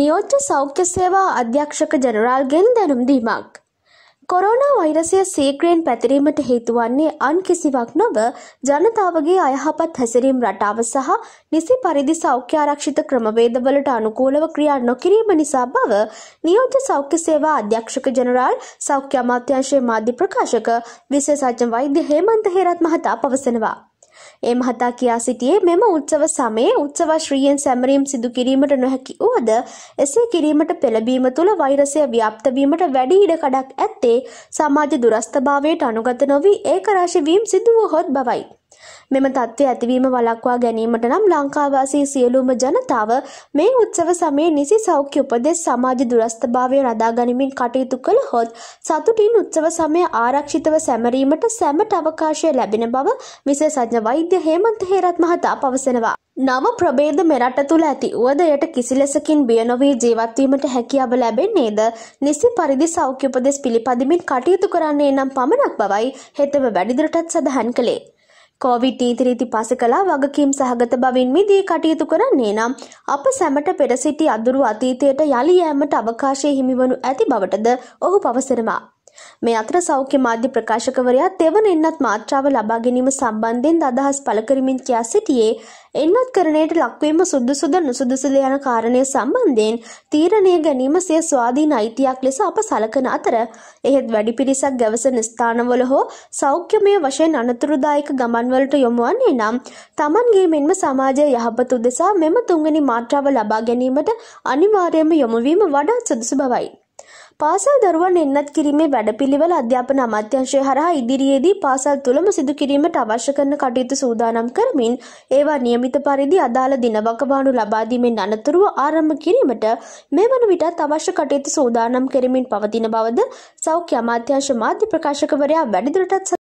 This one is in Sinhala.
නියෝච්ච සෞඛ්‍ය සේවා අධ්‍යක්ෂක ජනරාල්ගෙන් දැනුම් දීමක්. කොරෝනා වෛරසය සීක්‍රයෙන් පැතිරීමට හේතුවන්නේ අන් කිසිවක් නොව ජනතාවගේ අයහපත් හැසිරීම් රටාව සහ නිසි පරිදි සෞඛ්‍ය ආරක්ෂිත ක්‍රමවේදවලට අනුකූලව ක්‍රියා නොකිරීම නිසා බව නියෝජ්‍ය සෞඛ්‍ය සේවා අධ්‍යක්ෂක ජනරාල් සෞඛ්‍ය අමාත්‍යංශයේ මාධ්‍ය ප්‍රකාශක විශේෂඥ වෛද්‍ය හේමන්ත හේරත් මහතා පවසනවා. ඒ මහතා කියා සිටියේ මෙම උත්සව සමයේ උත්සවශ්‍රීයෙන් සැමරීම් සිදු කිරීමට නොහැකි වුවද එසේ කිරීමට පෙළබීම තුළ වෛරසය ව්‍යාප්ත වීමට වැඩි ඉඩකඩක් ඇත්තේ සමාජ දුරස්ථභාවයට අනුගත නොවී ඒකරාශි වීම් සිදුවහොත් බවයි. මෙම தත්ත්වය ඇතිවීම වළක්වා ගැනීමට නම් ලංකාවාසී සියලුම ජනතාව මේ උත්සව සමයේ නිසි සෞඛ්‍ය උපදෙස් සමාජ දුරස්ථභාවය රදා ගනිමින් කටයුතු කළහොත් සතුටින් උත්සව සමය ආරක්ෂිතව සැමරීමට සැමට අවකාශය ලැබෙන බව විශේෂඥ වෛද්‍ය හේමන්ත හේරත් මහතා පවසනවා. නව ප්‍රබේද මෙරට තුළ ඇති වුවදයට කිසිලෙසකින් බියනොවී ජීවත්වීමට හැකියාව ලැබෙන්නේද නිසි පරිදි සෞඛ්‍යපදෙස් පිළිපදිමින් කටයුතු කරන්නේ නම් පමණක් බවයි හෙතම වැඩිදුරටත් සඳහන් කළේ. කෝවිඩ් නීතිරීති පස කලා වගකීම් සහගත බවින් මිදී කටයුතු කරන්නේ නම් අප සැමට පෙර සිටි අදුරු අතීතයට යළි යෑමට අවකාශය හිමිවනු ඇති බවටද ඔහු පවසනවා. මේ අතර සෞඛ්‍ය මාධ්‍ය ප්‍රකාශකවරයා තෙවන එන්නත් මාත්‍රාව ලබා ගැනීම සම්බන්ධයෙන් අදහස් පළ කරමින් කියා සිටියේ එන්නත් කරණයට ලක්වීම සුදුසුද නුසුදුසුද යන කාරණය සම්බන්ධයෙන් තීරණය ගැනීම සිය ස්වාධීන අයිතියක් ලෙස අප සලකන අතර එහෙත් වැඩි පිරිසක් ගැවසන ස්ථානවල හෝ සෞඛ්‍යමය වශයෙන් අනතුරුදායක ගමන්වලට යොමුවන්නේ නම් තමන්ගේ මෙන්ම සමාජය යහපත උදෙසා මෙම තුන්ගනි මාත්‍රාව ලබා ගැනීමට අනිවාර්යයෙන්ම යොමුවීම වඩාත් සුදුසු බවයි. පාසල් දරුවන් එන්නත් කිරීමේ වැඩපිළිවෙල අධ්‍යාපන අමාත්‍යංශය හරහා ඉදිරියේදී පාසල් තුළම සිදු කිරීමට අවශ්‍ය කරන කටයුතු සූදානම් කරමින් ඒවා නියමිත පරිදි අදාළ දින වකවානු ලබා දීමෙන් අනතුරුව ආරම්භ කිරීමට මේ වන විටත් අවශ්‍ය කටයුතු සූදානම් කරමින් පවතින බවද සෞඛ්‍ය අමාත්‍යංශ මාධ්‍ය ප්‍රකාශකවරයා වැඩිදුරටත්